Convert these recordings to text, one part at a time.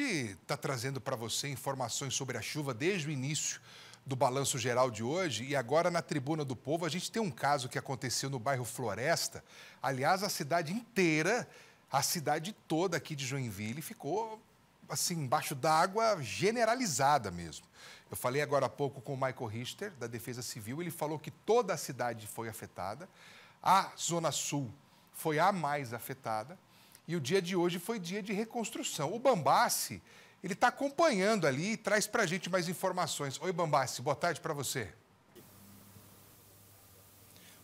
gente está trazendo para você informações sobre a chuva desde o início do Balanço Geral de hoje. E agora, na Tribuna do Povo, a gente tem um caso que aconteceu no bairro Floresta. Aliás, a cidade inteira, a cidade toda aqui de Joinville ficou assim, embaixo d'água, generalizada mesmo. Eu falei agora há pouco com o Michael Richter, da Defesa Civil, ele falou que toda a cidade foi afetada. A Zona Sul foi a mais afetada. E o dia de hoje foi dia de reconstrução. O Bambassi, ele está acompanhando ali e traz para a gente mais informações. Oi, Bambassi, boa tarde para você.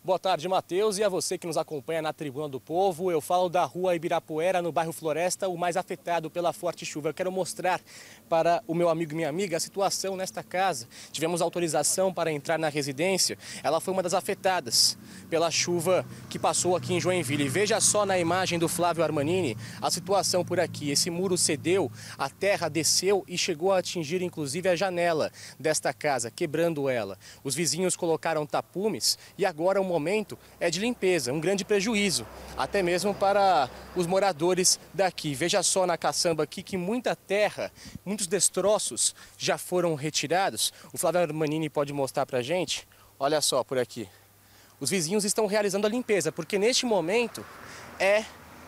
Boa tarde, Matheus, e a você que nos acompanha na Tribuna do Povo. Eu falo da rua Ibirapuera, no bairro Floresta, o mais afetado pela forte chuva. Eu quero mostrar para o meu amigo e minha amiga a situação nesta casa. Tivemos autorização para entrar na residência. Ela foi uma das afetadas pela chuva que passou aqui em Joinville. E veja só na imagem do Flávio Armanini a situação por aqui. Esse muro cedeu, a terra desceu e chegou a atingir inclusive a janela desta casa, quebrando ela. Os vizinhos colocaram tapumes e agora o momento é de limpeza, um grande prejuízo, até mesmo para os moradores daqui. Veja só na caçamba aqui que muita terra, muitos destroços já foram retirados. O Flávio Armanini pode mostrar para a gente. Olha só por aqui. Os vizinhos estão realizando a limpeza, porque neste momento é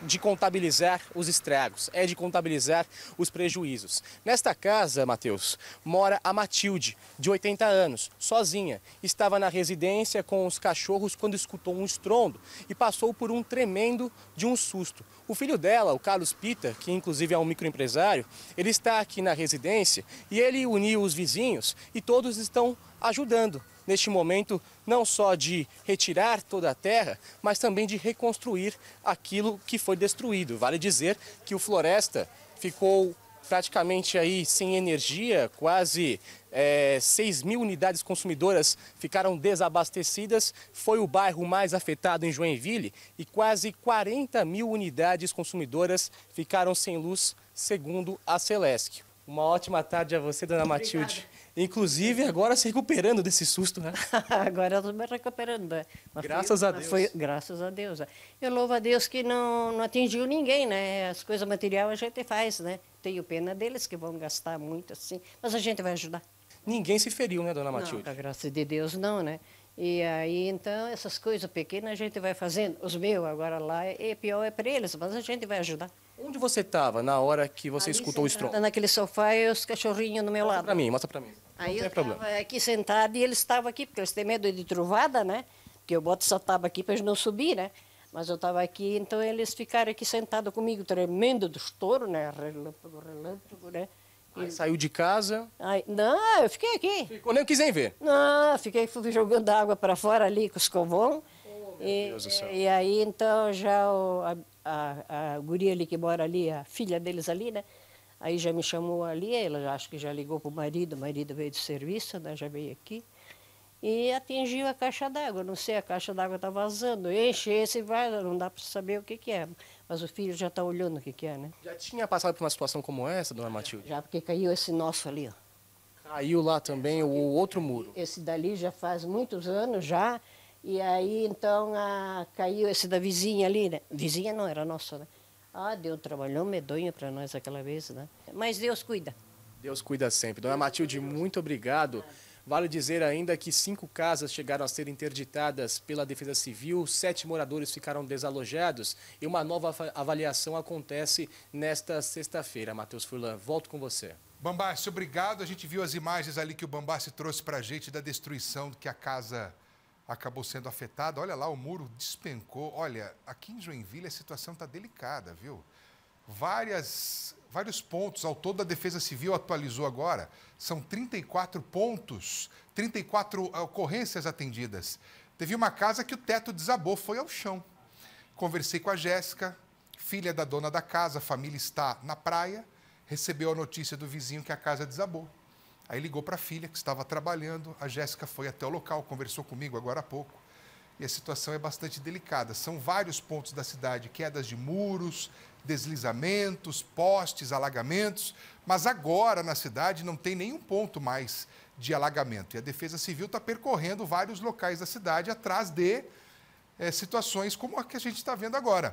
de contabilizar os estragos, é de contabilizar os prejuízos. Nesta casa, Matheus, mora a Matilde, de 80 anos, sozinha. Estava na residência com os cachorros quando escutou um estrondo e passou por um tremendo de um susto. O filho dela, o Carlos Pita, que inclusive é um microempresário, ele está aqui na residência e ele uniu os vizinhos e todos estão ajudando neste momento não só de retirar toda a terra, mas também de reconstruir aquilo que foi destruído. Vale dizer que o Floresta ficou praticamente aí sem energia, quase é, 6 mil unidades consumidoras ficaram desabastecidas. Foi o bairro mais afetado em Joinville e quase 40 mil unidades consumidoras ficaram sem luz, segundo a Celesc. Uma ótima tarde a você, dona Matilde. Inclusive, agora se recuperando desse susto, né? agora estou me recuperando. É. Mas graças foi, a Deus. Foi, graças a Deus. É. Eu louvo a Deus que não, não atingiu ninguém, né? As coisas materiais a gente faz, né? Tenho pena deles que vão gastar muito assim, mas a gente vai ajudar. Ninguém se feriu, né, dona Matilde? Não, a de Deus não, né? E aí, então, essas coisas pequenas a gente vai fazendo. Os meus agora lá é pior é para eles, mas a gente vai ajudar. Onde você estava na hora que você Ali escutou o estrondo? Naquele sofá e os cachorrinhos no meu mostra lado. Para mim, mostra para mim. Aí não eu estava aqui sentado e eles estavam aqui, porque eles têm medo de trovada, né? Porque eu boto essa tábua aqui para eles não subir, né? Mas eu estava aqui, então eles ficaram aqui sentados comigo, tremendo do estouro, né? Relâmpago, relâmpago, né? Aí saiu de casa? não, eu fiquei aqui. Ficou, nem quis ver? Não, fiquei fui jogando água para fora ali com o escovão. E, e, aí, então, já o, a, a, a, guria ali que mora ali, a filha deles ali, né? Aí já me chamou ali, ela acho que já ligou para o marido, o marido veio do serviço, né? Já veio aqui. E atingiu a caixa d'água, não sei, a caixa d'água está vazando, enche esse vai, não dá para saber o que, que é. Mas o filho já está olhando o que, que é, né? Já tinha passado por uma situação como essa, dona Matilde? Já, porque caiu esse nosso ali, ó. Caiu lá também o outro muro? Esse dali já faz muitos anos já, e aí, então, a, caiu esse da vizinha ali, né? Vizinha não, era nossa né? Ah, Deus trabalhou medonho para nós aquela vez, né? Mas Deus cuida. Deus cuida sempre. Dona Matilde, muito obrigado. Vale dizer ainda que cinco casas chegaram a ser interditadas pela Defesa Civil, sete moradores ficaram desalojados e uma nova avaliação acontece nesta sexta-feira. Matheus Furlan, volto com você. Bambassi, obrigado. A gente viu as imagens ali que o Bambassi trouxe para a gente da destruição que a casa acabou sendo afetada. Olha lá, o muro despencou. Olha, aqui em Joinville a situação está delicada, viu? Várias, vários pontos. Ao todo, a Defesa Civil atualizou agora. São 34 pontos, 34 ocorrências atendidas. Teve uma casa que o teto desabou, foi ao chão. Conversei com a Jéssica, filha da dona da casa, a família está na praia, recebeu a notícia do vizinho que a casa desabou. Aí ligou para a filha, que estava trabalhando, a Jéssica foi até o local, conversou comigo agora há pouco. E a situação é bastante delicada. São vários pontos da cidade: quedas de muros, deslizamentos, postes, alagamentos. Mas agora na cidade não tem nenhum ponto mais de alagamento. E a Defesa Civil está percorrendo vários locais da cidade atrás de é, situações como a que a gente está vendo agora.